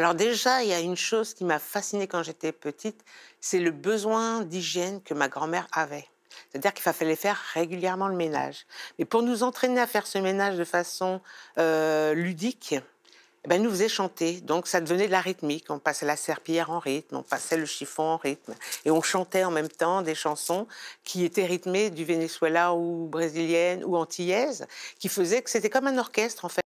Alors déjà, il y a une chose qui m'a fascinée quand j'étais petite, c'est le besoin d'hygiène que ma grand-mère avait. C'est-à-dire qu'il fallait faire régulièrement le ménage. Mais pour nous entraîner à faire ce ménage de façon euh, ludique, eh ben, nous faisait chanter. Donc ça devenait de la rythmique. On passait la serpillière en rythme, on passait le chiffon en rythme. Et on chantait en même temps des chansons qui étaient rythmées du Venezuela ou brésilienne ou antillaise, qui faisaient que c'était comme un orchestre en fait.